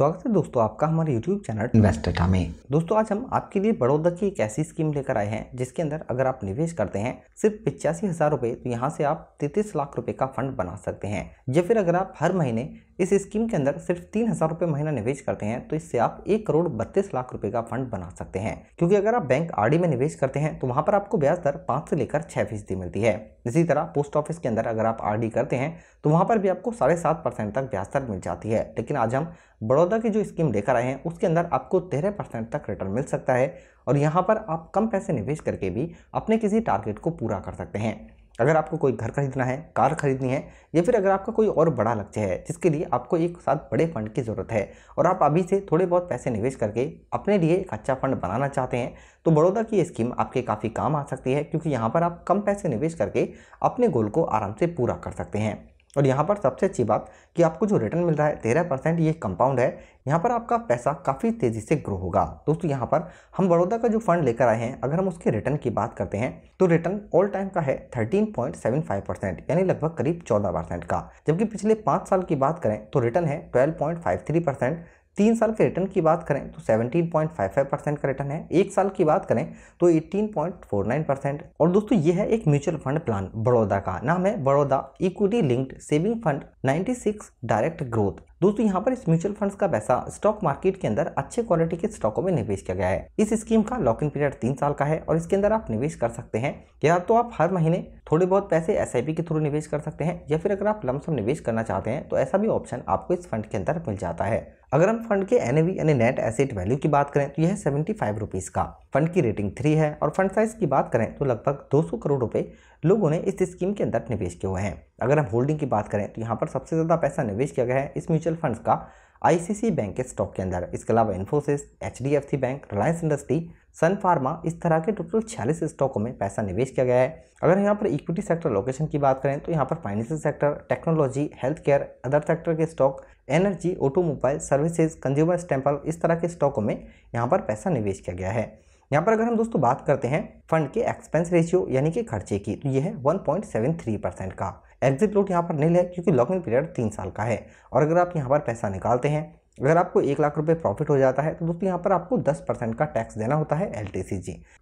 स्वागत है दोस्तों आपका हमारे YouTube चैनल इन्वेस्टेटा में दोस्तों आज हम आपके लिए बड़ौदा की एक ऐसी स्कीम लेकर आए हैं जिसके अंदर अगर आप निवेश करते हैं सिर्फ पिचासी हजार रूपए तो यहाँ से आप तैतीस लाख रुपए का फंड बना सकते हैं या फिर अगर आप हर महीने इस स्कीम के अंदर सिर्फ तीन हजार रुपये महीना निवेश करते हैं तो इससे आप एक करोड़ बत्तीस लाख रुपए का फंड बना सकते हैं क्योंकि अगर आप बैंक आरडी में निवेश करते हैं तो वहाँ पर आपको ब्याज दर पाँच से लेकर छह फीसदी मिलती है इसी तरह पोस्ट ऑफिस के अंदर अगर आप आरडी करते हैं तो वहाँ पर भी आपको साढ़े सात परसेंट तक ब्याज दर मिल जाती है लेकिन आज हम बड़ौदा की जो स्कीम लेकर आए हैं उसके अंदर आपको तेरह परसेंट तक रिटर्न मिल सकता है और यहाँ पर आप कम पैसे निवेश करके भी अपने किसी टारगेट को पूरा कर सकते हैं अगर आपको कोई घर खरीदना है कार खरीदनी है या फिर अगर आपका कोई और बड़ा लक्ष्य है जिसके लिए आपको एक साथ बड़े फंड की ज़रूरत है और आप अभी से थोड़े बहुत पैसे निवेश करके अपने लिए एक अच्छा फंड बनाना चाहते हैं तो बड़ौदा की स्कीम आपके काफ़ी काम आ सकती है क्योंकि यहाँ पर आप कम पैसे निवेश करके अपने गोल को आराम से पूरा कर सकते हैं और यहाँ पर सबसे अच्छी बात कि आपको जो रिटर्न मिल रहा है तेरह परसेंट ये कंपाउंड है यहाँ पर आपका पैसा काफ़ी तेज़ी से ग्रो होगा दोस्तों यहाँ पर हम बड़ौदा का जो फंड लेकर आए हैं अगर हम उसके रिटर्न की बात करते हैं तो रिटर्न ऑल टाइम का है thirteen point seven five percent यानी लगभग करीब चौदह परसेंट का जबकि पिछले पाँच साल की बात करें तो रिटर्न है twelve point five three percent तीन साल के रिटर्न की बात करें तो 17.55 परसेंट का रिटर्न है एक साल की बात करें तो 18.49 परसेंट और दोस्तों ये है एक म्यूचुअल फंड प्लान बड़ौदा का नाम है Baroda equity linked saving fund 96 direct growth दोस्तों यहाँ पर इस म्यूचुअल फंड्स का पैसा स्टॉक मार्केट के अंदर अच्छे क्वालिटी के स्टॉकों में निवेश किया गया है इस स्कीम का लॉक इन पीरियड तीन साल का है और इसके अंदर आप निवेश कर सकते हैं या तो आप हर महीने थोड़े बहुत पैसे एस के थ्रू निवेश कर सकते हैं या फिर अगर आप लमसम निवेश करना चाहते हैं तो ऐसा भी ऑप्शन आपको इस फंड के अंदर मिल जाता है अगर हम फंड के एन यानी नेट एसेट वैल्यू की बात करें तो यह सेवेंटी फाइव रुपीज़ का फंड की रेटिंग थ्री है और फंड साइज की बात करें तो लगभग दो सौ करोड़ रुपए लोगों ने इस स्कीम के अंदर निवेश किए हुए हैं अगर हम होल्डिंग की बात करें तो यहाँ पर सबसे ज़्यादा पैसा निवेश किया गया है इस म्यूचुअल फंड का आई बैंक के स्टॉक के अंदर इसके अलावा इन्फोसिस एच बैंक रिलायंस इंडस्ट्री सन फार्मा इस तरह के टोटल छियालीस स्टॉकों में पैसा निवेश किया गया है अगर यहाँ पर इक्विटी सेक्टर लोकेशन की बात करें तो यहाँ पर financial sector technology health care other sector के stock energy automobile services consumer staple इस तरह के स्टॉकों में यहाँ पर पैसा निवेश किया गया है यहाँ पर अगर हम दोस्तों बात करते हैं फंड के एक्सपेंस रेशियो यानी कि खर्चे की तो ये है 1.73 परसेंट का एग्जिट लोट यहाँ पर नील है क्योंकि लॉक इन पीरियड तीन साल का है और अगर आप यहाँ पर पैसा निकालते हैं अगर आपको एक लाख रुपये प्रॉफिट हो जाता है तो दोस्तों यहाँ पर आपको दस परसेंट का टैक्स देना होता है एल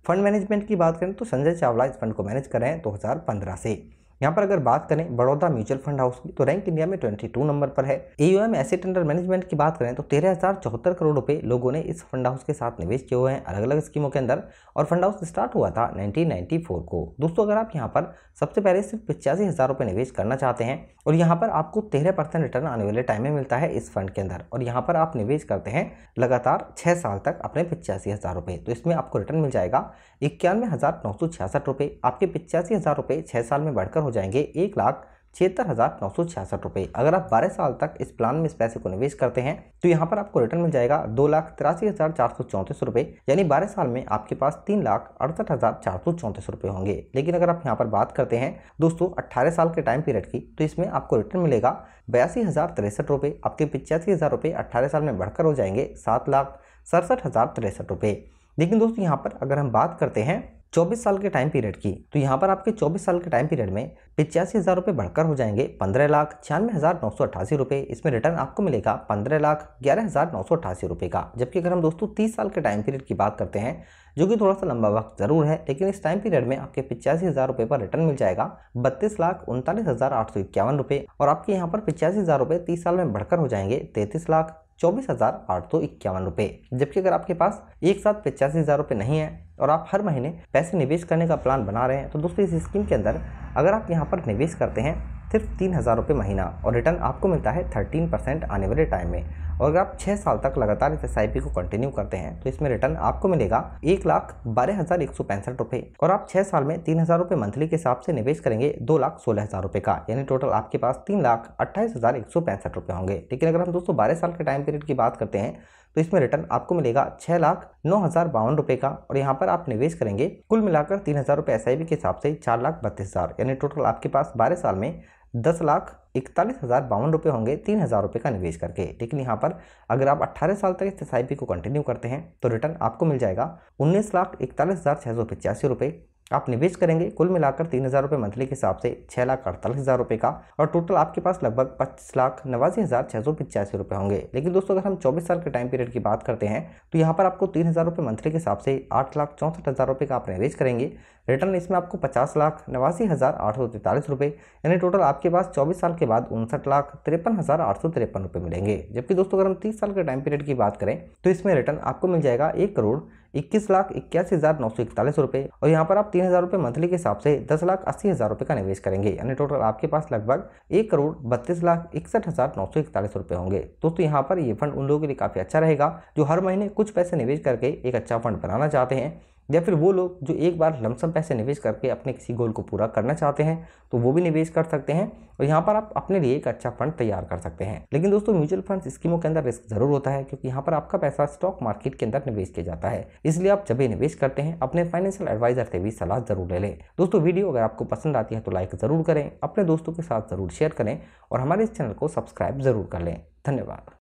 फंड मैनेजमेंट की बात करें तो संजय चावला इस फंड को मैनेज कर रहे हैं दो से यहाँ पर अगर बात करें बड़ौदा म्यूचुअल फंड हाउस की तो रैंक इंडिया में 22 नंबर पर है एयूएम एसेट अंडर मैनेजमेंट की बात करें तो तेरह करोड़ रुपए लोगों ने इस फंड हाउस के साथ निवेश किए हुए हैं अलग अलग स्कीमों के अंदर और फंड हाउस स्टार्ट हुआ था 1994 को दोस्तों अगर आप यहाँ पर सबसे पहले सिर्फ पिचासी हज़ार निवेश करना चाहते हैं और यहाँ पर आपको तेरह परसेंट रिटर्न आने वाले टाइम में मिलता है इस फंड के अंदर और यहाँ पर आप निवेश करते हैं लगातार छः साल तक अपने पिचासी हज़ार रुपए तो इसमें आपको रिटर्न मिल जाएगा इक्यानवे हज़ार नौ सौ छियासठ रुपए आपके पिचासी हज़ार रुपए छह साल में बढ़कर हो जाएंगे एक लाख छिहत्तर हज़ार नौ सौ छियासठ रुपये अगर आप बारह साल तक इस प्लान में इस पैसे को निवेश करते हैं तो यहाँ पर आपको रिटर्न मिल जाएगा दो लाख तिरासी हज़ार चार सौ चौंतीस रुपये यानी बारह साल में आपके पास तीन लाख अड़सठ हज़ार चार सौ चौंतीस रुपये होंगे लेकिन अगर आप यहाँ पर बात करते हैं दोस्तों अट्ठारह साल के टाइम पीरियड की तो इसमें आपको रिटर्न मिलेगा बयासी हज़ार तिरसठ रुपये आपके पिचासी हज़ार रुपये अट्ठारह साल में बढ़कर हो जाएंगे सात लाख सड़सठ हज़ार तिरसठ रुपये लेकिन दोस्तों यहाँ पर अगर हम बात करते हैं 24 साल के टाइम पीरियड की तो यहाँ पर आपके 24 साल के टाइम पीरियड में पिचासी हज़ार रुपये बढ़कर हो जाएंगे पंद्रह लाख छियानवे हज़ार नौ सौ अठासी रुपये इसमें रिटर्न आपको मिलेगा पंद्रह लाख ग्यारह हज़ार नौ सौ अठासी रुपये का जबकि अगर हम दोस्तों तीस साल के टाइम पीरियड की बात करते हैं जो कि थोड़ा सा लंबा वक्त ज़रूर है लेकिन इस टाइम पीरियड में आपके पिचासी हज़ार रुपये पर रिटर्न मिल जाएगा बत्तीस लाख उनतालीस हज़ार आठ सौ इक्यावन रुपये और आपके यहाँ पर पिचासी हज़ार रुपये तीस साल में बढ़कर हो जाएंगे तैंतीस लाख चौबीस हज़ार आठ सौ इक्यावन रुपये जबकि अगर आपके पास एक साथ पचासी हज़ार रुपये नहीं है और आप हर महीने पैसे निवेश करने का प्लान बना रहे हैं तो दोस्तों इस स्कीम के अंदर अगर आप यहाँ पर निवेश करते हैं सिर्फ तीन हज़ार रुपये महीना और रिटर्न आपको मिलता है थर्टीन परसेंट आने वाले टाइम में और अगर आप छः साल तक लगातार इस एस को कंटिन्यू करते हैं तो इसमें रिटर्न आपको मिलेगा एक लाख बारह हज़ार एक सौ पैंसठ रुपये और आप छः साल में तीन हज़ार रुपये मंथली के हिसाब से निवेश करेंगे दो लाख सोलह हज़ार रुपये का यानी टोटल आपके पास तीन लाख अट्ठाईस हज़ार एक सौ पैंसठ रुपये होंगे लेकिन अगर हम दोस्तों बारह साल के टाइम पीरियड की बात करते हैं तो इसमें रिटर्न आपको मिलेगा छः लाख नौ हज़ार बावन रुपये का और यहाँ पर आप निवेश करेंगे कुल मिलाकर तीन हज़ार रुपये एस के हिसाब से चार लाख बत्तीस हज़ार यानी टोटल आपके पास बारह साल में दस लाख इकतालीस हज़ार बावन रुपये होंगे तीन हज़ार रुपये का निवेश करके लेकिन यहाँ पर अगर आप अट्ठारह साल तक इस एस को कंटिन्यू करते हैं तो रिटर्न आपको मिल जाएगा उन्नीस लाख इकतालीस हज़ार छः सौ पचासी रुपये आप निवेश करेंगे कुल मिलाकर तीन हज़ार रुपये मंथली के हिसाब से छः लाख अड़तालीस हज़ार रुपये का और टोटल आपके पास लगभग पच्चीस लाख नवासी हज़ार छः सौ पचासी रुपये होंगे लेकिन दोस्तों अगर हम चौबीस साल के टाइम पीरियड की बात करते हैं तो यहाँ पर आपको तीन हज़ार रुपये मंथली के हिसाब से आठ लाख चौंसठ हज़ार रुपये का आप निवेश करेंगे रिटर्न इसमें आपको पचास लाख नवासी हज़ार आठ सौ तैंतालीस रुपये यानी टोटल आपके पास चौबीस साल के बाद उनसठ लाख तिरपन हज़ार आठ सौ तिरपन रुपये मिलेंगे जबकि दोस्तों अगर हम तीस साल के टाइम पीरियड की बात करें तो इसमें रिटर्न आपको मिल जाएगा एक करोड़ इक्कीस लाख इक्यासी हज़ार नौ सौ इकतालीस रुपये और यहाँ पर आप तीन हज़ार रुपये मंथली के हिसाब से दस लाख अस्सी हज़ार रुपये का निवेश करेंगे यानी टोटल आपके पास लगभग एक करोड़ बत्तीस लाख इकसठ हज़ार नौ सौ इकतालीस रुपये होंगे दोस्तों यहाँ पर ये फंड उन लोगों के लिए काफ़ी अच्छा रहेगा जो हर महीने कुछ पैसे निवेश करके एक अच्छा फंड बनाना चाहते हैं या फिर वो लोग जो एक बार लमसम पैसे निवेश करके अपने किसी गोल को पूरा करना चाहते हैं तो वो भी निवेश कर सकते हैं और यहाँ पर आप अपने लिए एक अच्छा फंड तैयार कर सकते हैं लेकिन दोस्तों म्यूचुअल फंड स्कीमों के अंदर रिस्क जरूर होता है क्योंकि यहाँ पर आपका पैसा स्टॉक मार्केट के अंदर निवेश किया जाता है इसलिए आप जब भी निवेश करते हैं अपने फाइनेंशियल एडवाइजर से भी सलाह जरूर ले लें दोस्तों वीडियो अगर आपको पसंद आती है तो लाइक जरूर करें अपने दोस्तों के साथ जरूर शेयर करें और हमारे इस चैनल को सब्सक्राइब जरूर कर लें धन्यवाद